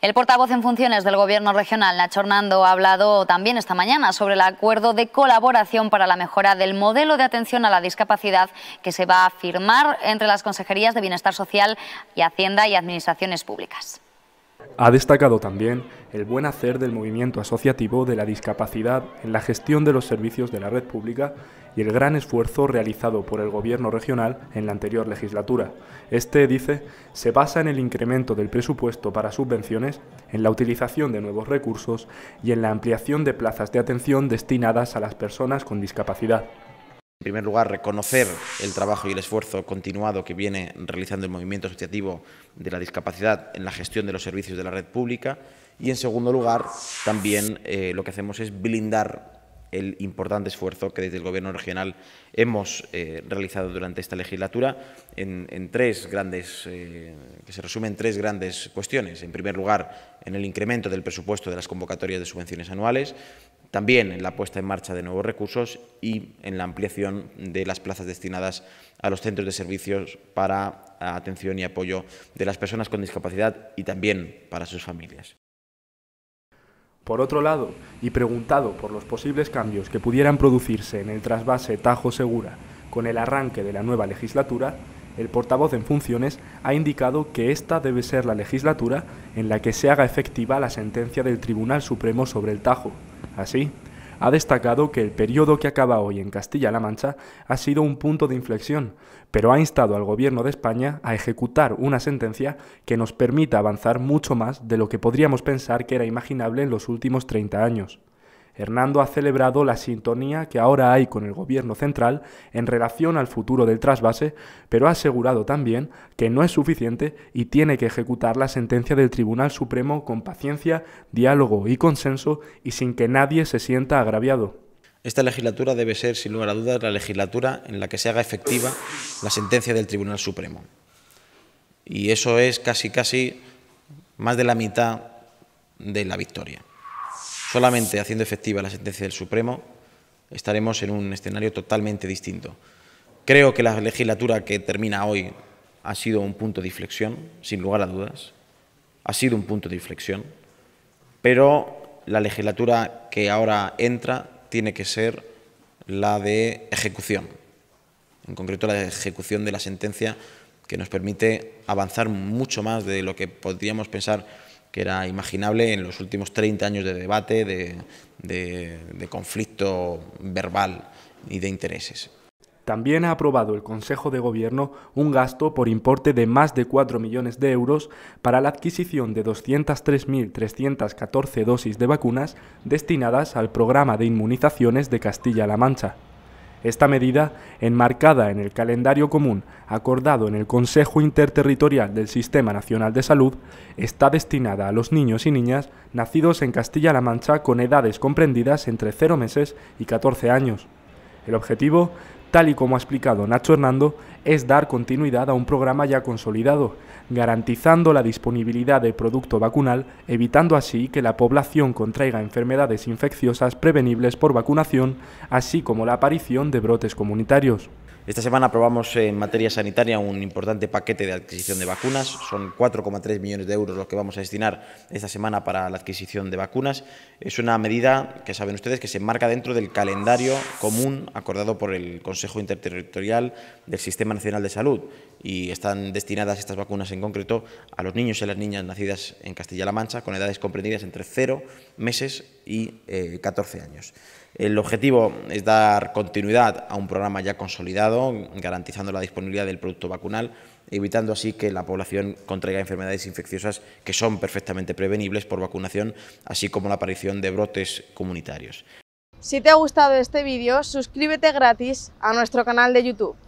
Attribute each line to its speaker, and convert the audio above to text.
Speaker 1: El portavoz en funciones del Gobierno regional, Nacho Hernando,
Speaker 2: ha hablado también esta mañana sobre el acuerdo de colaboración para la mejora del modelo de atención a la discapacidad que se va a firmar entre las consejerías de Bienestar Social y Hacienda y Administraciones Públicas.
Speaker 1: Ha destacado también el buen hacer del movimiento asociativo de la discapacidad en la gestión de los servicios de la red pública y el gran esfuerzo realizado por el Gobierno regional en la anterior legislatura. Este, dice, se basa en el incremento del presupuesto para subvenciones, en la utilización de nuevos recursos y en la ampliación de plazas de atención destinadas a las personas con discapacidad. En primer lugar, reconocer
Speaker 2: el trabajo y el esfuerzo continuado que viene realizando el movimiento asociativo de la discapacidad en la gestión de los servicios de la red pública. Y, en segundo lugar, también eh, lo que hacemos es blindar el importante esfuerzo que desde el Gobierno regional hemos eh, realizado durante esta legislatura en, tres grandes, eh, que se resumen en tres grandes cuestiones. En primer lugar, en el incremento del presupuesto de las convocatorias de subvenciones anuales, también en la puesta en marcha de nuevos recursos y en la ampliación de las plazas destinadas a los centros de servicios para atención y apoyo de las personas con discapacidad y también para sus familias
Speaker 1: por otro lado, y preguntado por los posibles cambios que pudieran producirse en el trasvase Tajo Segura con el arranque de la nueva legislatura, el portavoz en funciones ha indicado que esta debe ser la legislatura en la que se haga efectiva la sentencia del Tribunal Supremo sobre el Tajo. Así, ha destacado que el periodo que acaba hoy en Castilla-La Mancha ha sido un punto de inflexión, pero ha instado al Gobierno de España a ejecutar una sentencia que nos permita avanzar mucho más de lo que podríamos pensar que era imaginable en los últimos 30 años. Hernando ha celebrado la sintonía que ahora hay con el Gobierno central en relación al futuro del trasvase, pero ha asegurado también que no es suficiente y tiene que ejecutar la sentencia del Tribunal Supremo con paciencia, diálogo y consenso y sin que nadie se sienta agraviado. Esta legislatura debe ser, sin lugar a dudas, la legislatura
Speaker 2: en la que se haga efectiva la sentencia del Tribunal Supremo. Y eso es casi, casi más de la mitad de la victoria solamente haciendo efectiva la sentencia del Supremo, estaremos en un escenario totalmente distinto. Creo que la legislatura que termina hoy ha sido un punto de inflexión, sin lugar a dudas. Ha sido un punto de inflexión. Pero la legislatura que ahora entra tiene que ser la de ejecución. En concreto, la ejecución de la sentencia que nos permite avanzar mucho más de lo que podríamos pensar era imaginable en los últimos 30 años de debate,
Speaker 1: de, de conflicto verbal y de intereses. También ha aprobado el Consejo de Gobierno un gasto por importe de más de 4 millones de euros para la adquisición de 203.314 dosis de vacunas destinadas al programa de inmunizaciones de Castilla-La Mancha. Esta medida, enmarcada en el calendario común acordado en el Consejo Interterritorial del Sistema Nacional de Salud, está destinada a los niños y niñas nacidos en Castilla-La Mancha con edades comprendidas entre 0 meses y 14 años. El objetivo, tal y como ha explicado Nacho Hernando, es dar continuidad a un programa ya consolidado, garantizando la disponibilidad de producto vacunal, evitando así que la población contraiga enfermedades infecciosas prevenibles por vacunación, así como la aparición de brotes comunitarios. Esta semana aprobamos en materia sanitaria un importante paquete de adquisición de
Speaker 2: vacunas. Son 4,3 millones de euros los que vamos a destinar esta semana para la adquisición de vacunas. Es una medida que saben ustedes que se enmarca dentro del calendario común acordado por el Consejo Interterritorial del Sistema Nacional de Salud y están destinadas estas vacunas en concreto a los niños y las niñas nacidas en Castilla-La Mancha con edades comprendidas entre 0 meses y 14 eh, años. El objetivo es dar continuidad a un programa ya consolidado garantizando la disponibilidad del producto vacunal, evitando así que la población contraiga enfermedades infecciosas que son perfectamente prevenibles por vacunación, así como la aparición de brotes comunitarios.
Speaker 1: Si te ha gustado este vídeo, suscríbete gratis a nuestro canal de YouTube.